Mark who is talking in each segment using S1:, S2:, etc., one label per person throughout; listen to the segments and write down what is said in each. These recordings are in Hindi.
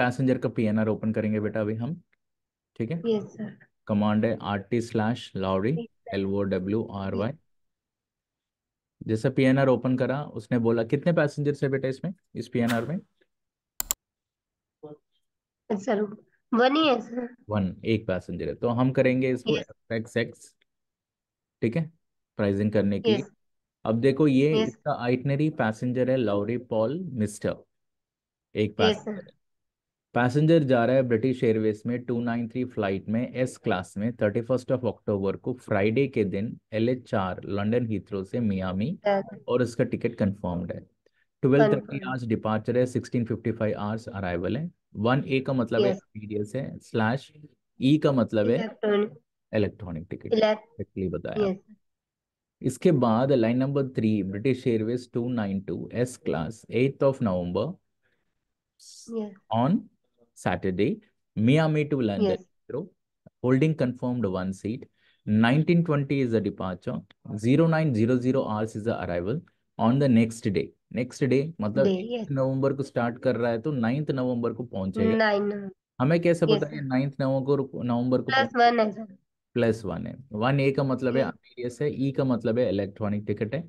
S1: पैसेंजर का पीएनआर ओपन करेंगे बेटा अभी हम ठीक है कमांड है R T slash Lowry L O W R Y जैसे पीएनआर ओपन करा उसने बोला कितने पैसेंजर है बेटा इसमें इस पीएनआर में सर वन ही है सर वन एक पैसेंजर है तो हम करेंगे इसको एक्स एक्स ठीक है प्राइसिंग करने के लिए अब देखो ये इसका आइटनरी पैसेंजर है लॉरी पॉल मिस्टर एक पैसेंजर पैसेंजर जा रहा है ब्रिटिश एयरवेज में 293 फ्लाइट में एस क्लास में थर्टी फर्स्ट ऑफ अक्टूबर को फ्राइडे के दिन एल एच चार लंडन हीथ्रो से मियामी और इसका टिकट कंफर्म्ड है ट्वेल्व थर्टी आवर्स डिपार्चर है sixteen fifty five hours arrival है वन ए का मतलब yes. है मीडियस है स्लैश ई का मतलब है इलेक्ट्रॉनिक टिकट एक्टली बताया yes. इसके बाद line number three British Airways two nine two S class eight of November on Saturday, Miami to London yes. through holding confirmed one seat. 1920 is the departure. 0900 hours is the arrival on the next day. Next day, मतलब yes. नवंबर को स्टार्ट कर रहा है तो नाइन्थ नवंबर को पहुंचेगा हमें कैसे yes. पता है नाइन्थ नवंबर को नवंबर को प्लस वन है प्लस वन है वन ए का मतलब yes. है ई का मतलब है इलेक्ट्रॉनिक टिकट है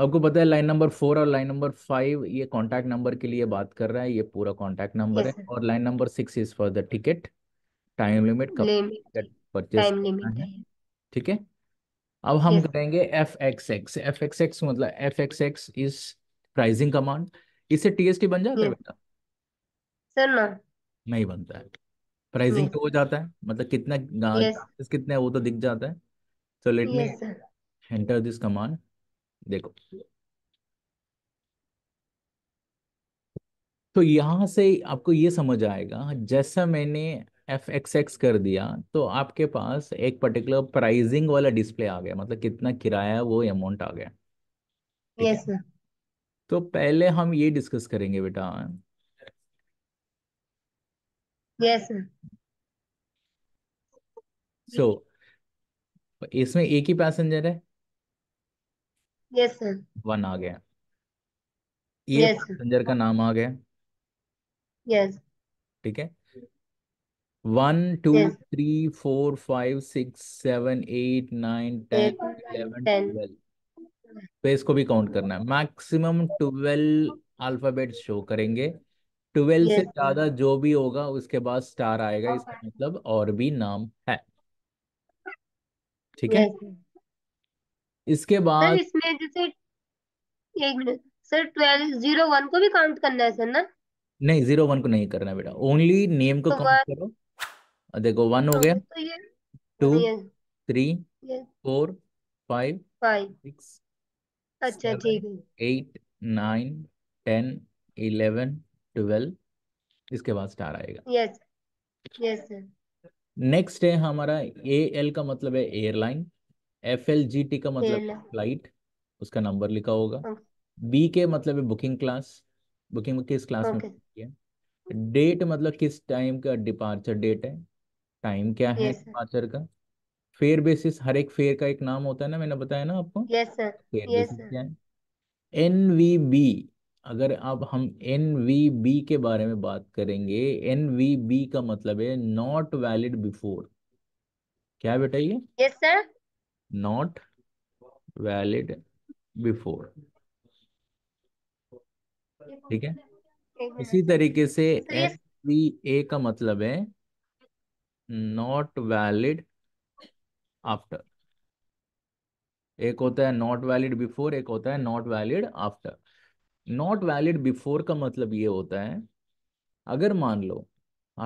S1: आपको पता है लाइन नंबर फोर और लाइन नंबर फाइव ये कॉन्टैक्ट नंबर के लिए बात कर रहा है ये पूरा कॉन्टैक्ट नंबर yes, है और line number six is for the ticket time limit कब परचेज ठीक है अब हम yes. करेंगे F X X F X X मतलब F X X is pricing command इससे टीएसटी बन जाता है बेटा सर ना नहीं बनता है प्राइसिंग तो हो जाता है मतलब कितना yes. कितने वो तो दिख जाता है so let me enter this command देखो तो यहां से आपको ये समझ आएगा जैसा मैंने एफ एक्स एक्स कर दिया तो आपके पास एक पर्टिकुलर प्राइजिंग वाला डिस्प्ले आ गया मतलब कितना किराया वो अमाउंट आ गया यस yes, तो पहले हम ये डिस्कस करेंगे बेटा यस सो so, इसमें एक ही पैसेंजर है यस सर वन आ गया ये e yes, पैसेंजर का नाम आ गया यस yes. ठीक है one two three four five six seven eight nine ten eleven twelve तो इसको भी काउंट करना है मैक्सिमम ट्वेल्व अल्फाबेट शो करेंगे ट्वेल्व yes. से ज्यादा जो भी होगा उसके बाद स्टार आएगा इसका मतलब और भी नाम है ठीक है yes. इसके बाद सर इसमें जैसे एक minute sir twelve zero one को भी काउंट करना है सर ना नहीं जीरो वन को नहीं करना बेटा ओनली नेम को तो काउंट करो देखो वन हो तो गया तो टू तो थ्री फोर फाइव सिक्स अच्छा ठीक है eight nine ten eleven twelve इसके बाद स्टार आएगा यस यस सर नेक्स्ट है हमारा ए एल का मतलब है airline F L G T का मतलब फ्लाइट उसका नंबर लिखा होगा बी हाँ। के मतलब है बुकिंग क्लास बुकिंग में किस क्लास में डेट मतलब किस टाइम का डिपार्चर डेट है टाइम क्या है डिपार्चर का फेयर बेसिस हर एक फेयर का एक नाम होता है ना मैंने बताया ना आपको फेयर बेसिस क्या है एन वी बी अगर अब हम एन वी बी के बारे में बात करेंगे एन वी बी का मतलब है नॉट वैलिड बिफोर क्या बेटा ये yes sir not valid before ठीक है इसी तरीके से एस वी ए का मतलब है नॉट वैलिड आफ्टर एक होता है नॉट वैलिड बिफोर एक होता है not valid after not valid before का मतलब ये होता है अगर मान लो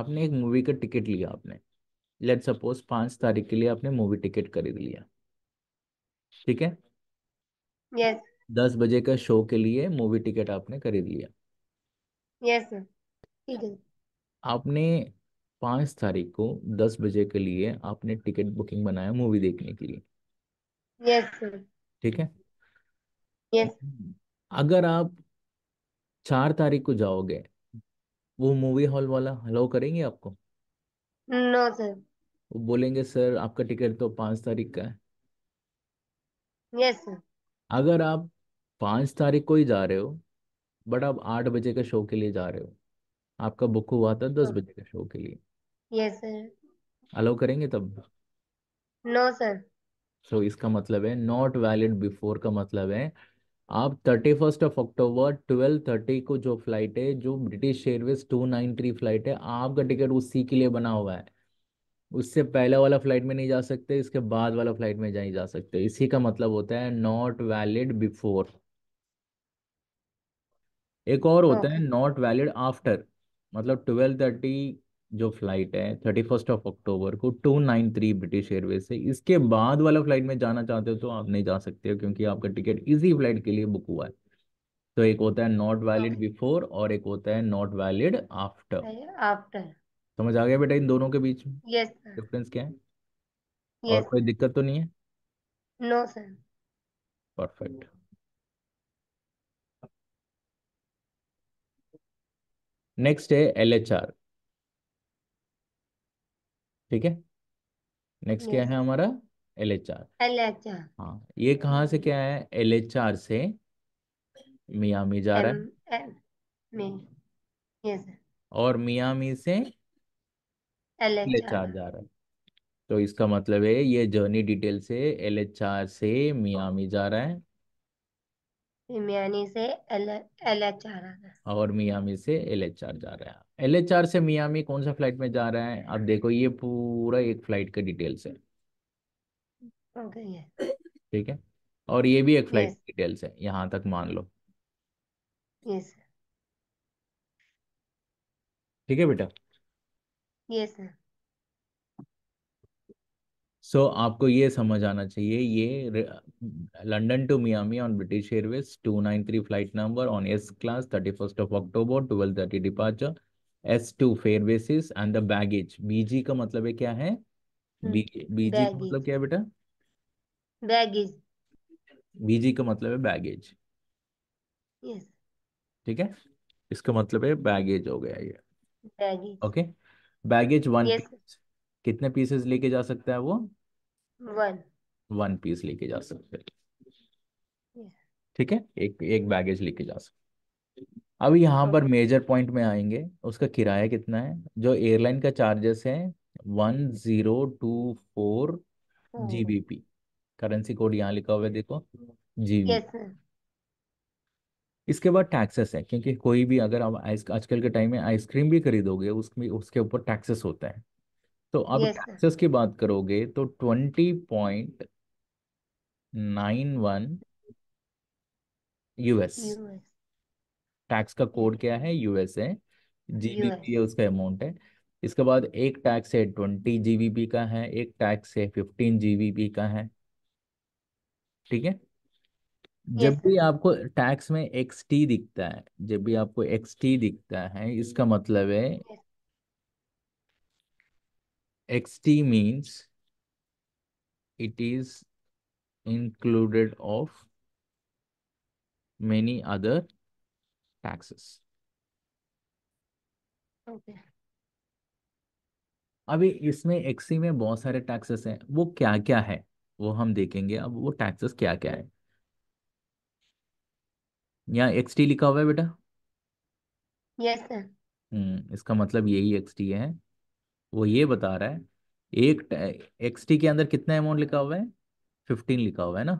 S1: आपने एक मूवी का टिकट लिया आपने लेट सपोज पांच तारीख के लिए आपने मूवी टिकट खरीद लिया ठीक है यस दस बजे का शो के लिए मूवी टिकट आपने खरीद लिया यस ठीक है आपने पाँच तारीख को दस बजे के लिए आपने टिकट बुकिंग बनाया मूवी देखने के लिए यस ठीक है यस अगर आप चार तारीख को जाओगे वो मूवी हॉल वाला हलो करेंगे आपको नो सर वो बोलेंगे सर आपका टिकट तो पांच तारीख का है अगर आप पांच तारीख को ही जा रहे हो बट आप आठ बजे के शो के लिए जा रहे हो आपका बुक हुआ था दस हाँ। बजे के शो के लिए यस सर अलाउ करेंगे तब नो सर सो इसका मतलब है नॉट वैलिड बिफोर का मतलब है आप thirty first of October twelve thirty को जो फ्लाइट है जो British Airways two nine three flight है आपका टिकट उसी के लिए बना हुआ है उससे पहले वाला फ्लाइट में नहीं जा सकते इसके बाद वाला फ्लाइट में नहीं जा सकते इसी का मतलब होता है नॉट वैलिड बिफोर एक और होता है नॉट वैलिड आफ्टर मतलब ट्वेल्व थर्टी जो फ्लाइट है थर्टी फर्स्ट ऑफ अक्टूबर को two nine three British Airways से इसके बाद वाला फ्लाइट में जाना चाहते हो तो आप नहीं जा सकते हो क्योंकि आपका टिकट इसी फ्लाइट के लिए बुक हुआ है तो एक होता है नॉट वैलिड बिफोर और एक होता है नॉट वैलिड आफ्टर आफ्टर समझ आ गया बेटा इन दोनों के बीच में यस सर डिफरेंस क्या
S2: है और
S1: कोई दिक्कत तो नहीं है नो सर परफेक्ट नेक्स्ट है आर ठीक है नेक्स्ट क्या है हमारा L H R L H R हाँ ये कहाँ से क्या है एल एच आर से मियामी जा रहा है और मियामी से एल एच एच आर जा रहा है तो इसका मतलब है ये जर्नी डिटेल से एल एच आर से मियामी जा रहा है मियामी से एल एल एच आर और मियामी से एल एच आर जा रहा है एल एच आर से मियामी कौन सा फ्लाइट में जा रहा है आप देखो ये पूरा एक फ्लाइट का डिटेल्स है ठीक है और ये भी एक फ्लाइट yes. डिटेल्स है यहाँ तक मान लो yes. ठीक है बेटा ये सो so, आपको ये समझ आना चाहिए ये London to Miami on British Airways 293 flight number on S class 31st of October 12:30 departure S two fare basis and the baggage BG का मतलब है क्या है बीजी hmm. बीजी का मतलब क्या है बेटा बैगेज बीजी का मतलब है बैगेज यस ठीक है इसका मतलब है बैगेज हो गया ये baggage okay okay? Baggage one piece कितने पीसेस लेके जा सकता है वो वन वन पीस लेके जा सकते हैं ठीक है एक एक बैगेज लेके जा सकते अब यहाँ पर मेजर पॉइंट में आएंगे उसका किराया कितना है जो एयरलाइन का चार्जेस है one zero two four GBP currency code यहाँ लिखा हुआ है देखो जीबी इसके बाद टैक्सेस है क्योंकि कोई भी अगर आप आजकल के टाइम में आइसक्रीम भी खरीदोगे उसमें उसके ऊपर टैक्सेस होता है तो आप yes, टैक्सेस की बात करोगे तो twenty point nine one US tax का कोड क्या है यूएस है जीबीपी है उसका अमाउंट है इसके बाद एक टैक्स है ट्वेंटी जीबीपी का है एक टैक्स है फिफ्टीन जीबीपी का है ठीक है हम्म। जब भी आपको टैक्स में एक्स टी दिखता है जब भी आपको एक्स टी दिखता है इसका मतलब है X T means it is included of many other taxes अभी इसमें एक्सी में बहुत सारे टैक्सेस हैं वो क्या क्या है वो हम देखेंगे अब वो टैक्सेस क्या क्या है यहाँ एक्स टी लिखा हुआ है बेटा यस yes, सर हम्म, इसका मतलब यही एक्स टी है वो ये बता रहा है एक एक्स टी के अंदर कितना अमाउंट लिखा हुआ है फिफ्टीन लिखा हुआ है ना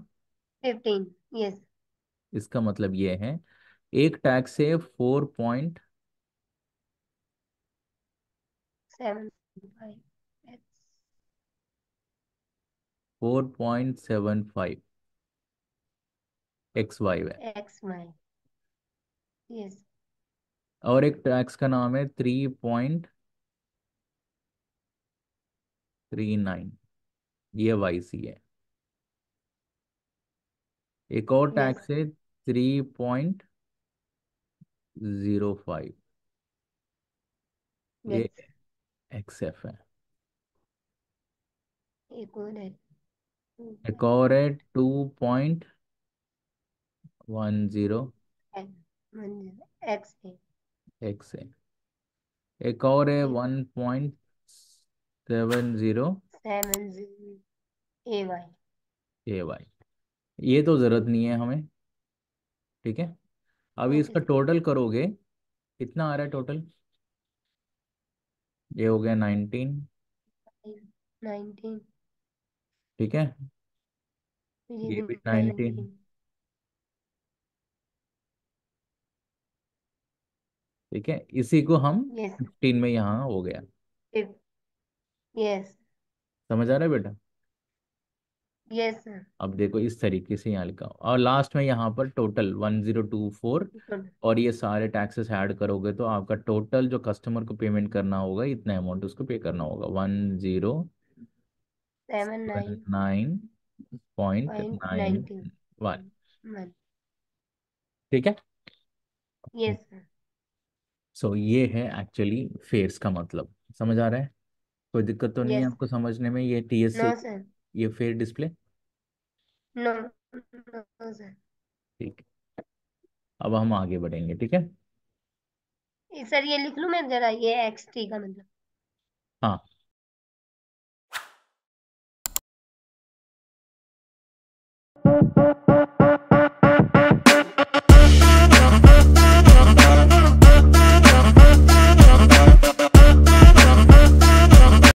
S1: फिफ्टीन यस इसका मतलब ये है एक टैक्स से four point four point seven five X Y है एक्स वाई और एक टैक्स का नाम है थ्री पॉइंट थ्री नाइन ये वाई सी है एक और टैक्स है थ्री पॉइंट जीरो फाइव ये एक्स एफ है एक और है two point one zero X X एक और है one point seven zero seven A Y A Y ये तो जरूरत नहीं है हमें ठीक है अभी इसका टोटल करोगे कितना आ रहा है टोटल ये हो गया नाइनटीन नाइनटीन ठीक है ये तो भी नाइनटीन ठीक है इसी को हम फिफ्टीन yes. में यहाँ हो गया yes. समझ आ रहा है बेटा यस yes, अब देखो इस तरीके से यहाँ लिखा और लास्ट में यहाँ पर total one zero two four और ये सारे टैक्सेस ऐड करोगे तो आपका टोटल जो कस्टमर को पेमेंट करना होगा इतना अमाउंट उसको पे करना होगा one zero nine point nine one ठीक है यस yes, सो so, ये है एक्चुअली फेयर्स का मतलब समझ आ रहा है कोई दिक्कत तो नहीं है yes. आपको समझने में ये टीएस no, ये फेयर डिस्प्ले नो नो ठीक अब हम आगे बढ़ेंगे ठीक है सर ये लिख लू मैं जरा ये एक्स टी का मतलब हाँ Thank you.